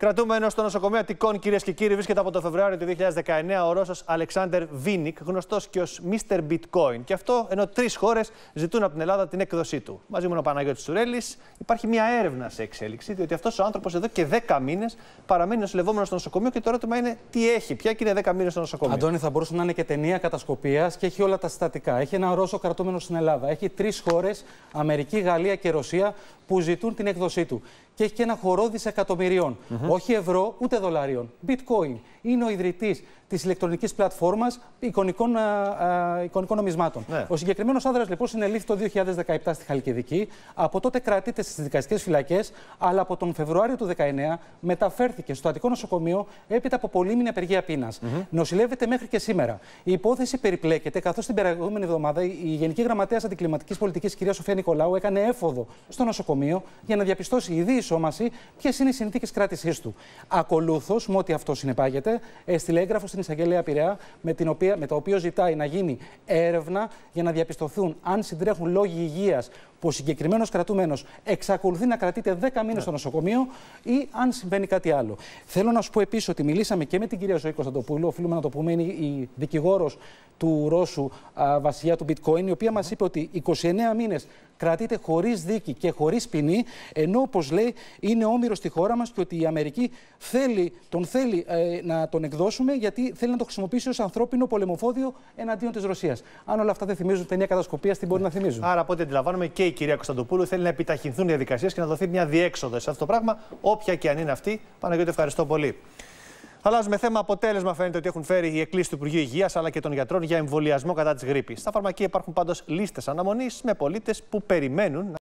Κρατούμενο στο νοσοκομείο Αττικών, κυρίες και κύριοι, βρίσκεται από το Φεβρουάριο του 2019 ο Ρώσος Αλεξάνδρ Βίνικ, γνωστός και ως Mr. Bitcoin. Και αυτό ενώ τρεις χώρες ζητούν από την Ελλάδα την έκδοσή του. Μαζί με τον Παναγιώτης Σουρέλη υπάρχει μια έρευνα σε εξέλιξη, διότι αυτός ο άνθρωπος εδώ και 10 μήνες παραμένει νοσηλευόμενος στο νοσοκομείο και το ερώτημα είναι τι έχει πια και είναι 10 μήνες στο νοσοκομείο. Αντώνη, θα μπορούσε να είναι και ταινία κατασκοπίας και έχει όλα τα συστατικά. Έχει ένα Ρώσο κρατούμενο στην Ελλάδα. Έχει τρεις χώρες, Αμερική, Γαλλία και Ρωσία, που ζητούν την έκδοσή του. Και έχει και ένα χορό δισεκατομμυριών. Mm Όχι ευρώ, ούτε δολαρίων. Bitcoin. Είναι ο ιδρυτής της ηλεκτρονικής πλατφόρμας εικονικών, νομισμάτων. Ναι. Ο συγκεκριμένος άνδρας λοιπόν συνελήφθη το 2017 στη Χαλκιδική. Από τότε κρατείται στις δικαστικές φυλακές, αλλά από τον Φεβρουάριο του 2019 μεταφέρθηκε στο Αττικό Νοσοκομείο έπειτα από από απεργία πείνας. Mm Νοσηλεύεται μέχρι και σήμερα. Η υπόθεση περιπλέκεται καθώς την περασμένη εβδομάδα η Γενική Γραμματέας Αντικλιματικής Πολιτικής, κυρία Σοφία Νικολάου, έκανε έφοδο στο νοσοκομείο για να διαπιστώσει η σώμαση ποιες είναι οι συνθήκες κράτησής του. Ακολούθως, με ό,τι αυτό συνεπάγεται, έστειλε έγγραφο στην εισαγγελέα Πειραιά, με, την οποία, με το οποίο ζητάει να γίνει έρευνα για να διαπιστωθούν αν συντρέχουν λόγοι υγείας που ο συγκεκριμένος κρατούμενος εξακολουθεί να κρατείται 10 μήνες ναι. στο νοσοκομείο ή αν συμβαίνει κάτι άλλο. Θέλω να σου πω επίσης ότι μιλήσαμε και με την κυρία Ζωή Κωνσταντοπούλου, οφείλουμε να το πούμε, είναι η δικηγόρος του Ρώσου α, βασιλιά του Bitcoin, η οποία μας είπε ότι 29 μήνες κρατείται χωρίς δίκη και χωρίς ποινή, ενώ όπως λέει είναι όμοιρος στη χώρα μας και ότι η Αμερική θέλει, τον θέλει ε, να τον εκδώσουμε γιατί θέλει να το χρησιμοποιήσει ως ανθρώπινο πολεμοφόδιο εναντίον της Ρωσίας. Αν όλα αυτά δεν θυμίζουν ταινία κατασκοπίας, τι μπορεί ναι. να θυμίζουν. Άρα από ό,τι αντιλαμβάνομαι και η κυρία Κωνσταντοπούλου θέλει να επιταχυνθούν οι διαδικασίες και να δοθεί μια διέξοδο σε αυτό το πράγμα, όποια και αν είναι αυτή. Παναγιώτη, ευχαριστώ πολύ. Αλλάζουμε θέμα. Αποτέλεσμα φαίνεται ότι έχουν φέρει οι εκκλήσεις του Υπουργείου Υγείας αλλά και των γιατρών για εμβολιασμό κατά της γρήπης. Στα φαρμακεία υπάρχουν πάντως λίστες αναμονής με πολίτες που περιμένουν.